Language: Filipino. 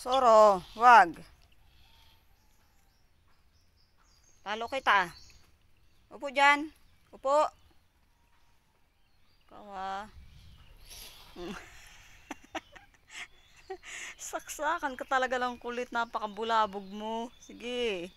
Soro, wag. Talo kita. Ah. Upo dyan. Upo. Kawa. Ah. Saksakan ka talaga ng kulit. Napakabulabog mo. Sige.